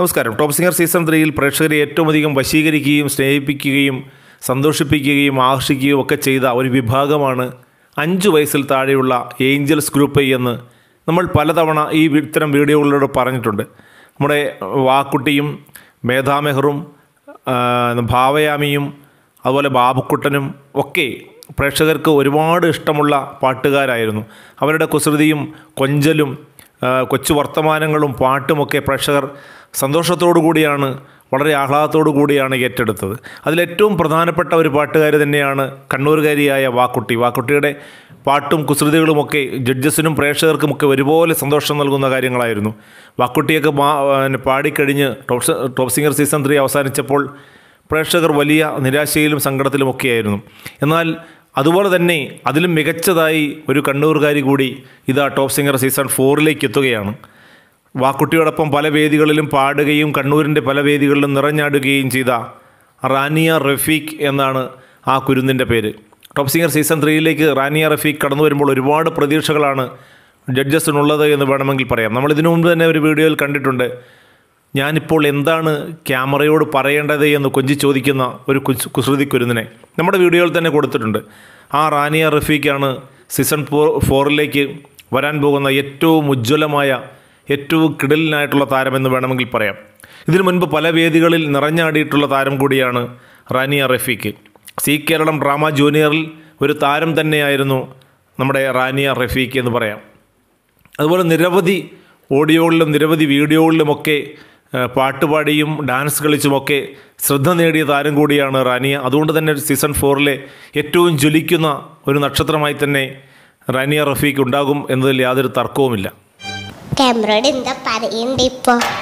നമസ്കാരം top singer season ത്രീയിൽ പ്രേക്ഷകരെ ഏറ്റവും അധികം വശീകരിക്കുകയും സ്നേഹിപ്പിക്കുകയും സന്തോഷിപ്പിക്കുകയും ആകർഷിക്കുകയും ഒക്കെ ചെയ്ത ഒരു വിഭാഗമാണ് അഞ്ച് വയസ്സിൽ താഴെയുള്ള ഏഞ്ചൽസ് ഗ്രൂപ്പ് എന്ന് നമ്മൾ പലതവണ ഈ ഇത്തരം വീഡിയോകളിലൂടെ പറഞ്ഞിട്ടുണ്ട് നമ്മുടെ വാക്കുട്ടിയും മേധാമെഹറും ഭാവയാമിയും അതുപോലെ ബാബുക്കുട്ടനും ഒക്കെ പ്രേക്ഷകർക്ക് ഒരുപാട് ഇഷ്ടമുള്ള പാട്ടുകാരായിരുന്നു അവരുടെ കുസൃതിയും കൊഞ്ചലും കൊച്ചു വർത്തമാനങ്ങളും പാട്ടുമൊക്കെ പ്രേക്ഷകർ സന്തോഷത്തോടു കൂടിയാണ് വളരെ ആഹ്ലാദത്തോടു കൂടിയാണ് ഏറ്റെടുത്തത് അതിലേറ്റവും പ്രധാനപ്പെട്ട ഒരു പാട്ടുകാരി തന്നെയാണ് കണ്ണൂർകാരിയായ വാക്കുട്ടി വാക്കുട്ടിയുടെ പാട്ടും കുസൃതികളുമൊക്കെ ജഡ്ജസിനും പ്രേക്ഷകർക്കുമൊക്കെ ഒരുപോലെ സന്തോഷം നൽകുന്ന കാര്യങ്ങളായിരുന്നു വാക്കുട്ടിയൊക്കെ മാ പാടിക്കഴിഞ്ഞ് top top singer season three അവസാനിച്ചപ്പോൾ പ്രേക്ഷകർ വലിയ നിരാശയിലും സങ്കടത്തിലുമൊക്കെയായിരുന്നു എന്നാൽ അതുപോലെ തന്നെ അതിലും മികച്ചതായി ഒരു കണ്ണൂർകാരി കൂടി ഇതാ ടോപ്പ് സിംഗർ സീസൺ ഫോറിലേക്ക് എത്തുകയാണ് വാക്കുട്ടിയോടൊപ്പം പല വേദികളിലും പാടുകയും കണ്ണൂരിൻ്റെ പല വേദികളിലും നിറഞ്ഞാടുകയും ചെയ്ത റാനിയ റഫീഖ് എന്നാണ് ആ കുരുന്നിൻ്റെ പേര് ടോപ്പ് സിംഗർ സീസൺ ത്രീയിലേക്ക് റാനിയ റഫീഖ് കടന്നു വരുമ്പോൾ ഒരുപാട് പ്രതീക്ഷകളാണ് ജഡ്ജസിനുള്ളത് എന്ന് വേണമെങ്കിൽ പറയാം നമ്മൾ ഇതിനു മുമ്പ് തന്നെ ഒരു വീഡിയോയിൽ കണ്ടിട്ടുണ്ട് ഞാനിപ്പോൾ എന്താണ് ക്യാമറയോട് പറയേണ്ടത് എന്ന് കൊഞ്ചി ചോദിക്കുന്ന ഒരു കുസൃതി കുരുന്നിനെ നമ്മുടെ വീഡിയോയിൽ തന്നെ കൊടുത്തിട്ടുണ്ട് ആ റാനിയ റഫീഖാണ് സീസൺ ഫോർ ഫോറിലേക്ക് വരാൻ പോകുന്ന ഏറ്റവും ഉജ്ജ്വലമായ ഏറ്റവും കിടലിനായിട്ടുള്ള താരമെന്ന് വേണമെങ്കിൽ പറയാം ഇതിനു മുൻപ് പല വേദികളിൽ നിറഞ്ഞാടിയിട്ടുള്ള താരം കൂടിയാണ് റാനിയ റഫീഖ് സി കേരളം ഡ്രാമ ജൂനിയറിൽ ഒരു താരം തന്നെയായിരുന്നു നമ്മുടെ റാനിയ റഫീഖ് എന്ന് പറയാം അതുപോലെ നിരവധി ഓഡിയോകളിലും നിരവധി വീഡിയോകളിലുമൊക്കെ പാട്ടുപാടിയും ഡാൻസ് കളിച്ചുമൊക്കെ ശ്രദ്ധ നേടിയ താരം കൂടിയാണ് റാനിയ അതുകൊണ്ട് തന്നെ സീസൺ ഫോറിലെ ഏറ്റവും ജ്വലിക്കുന്ന ഒരു നക്ഷത്രമായി തന്നെ റാനിയ റഫീഖ് ഉണ്ടാകും എന്നതിൽ യാതൊരു തർക്കവുമില്ല ക്യാമറയോട് എന്താ പറയണ്ടേ ഇപ്പോൾ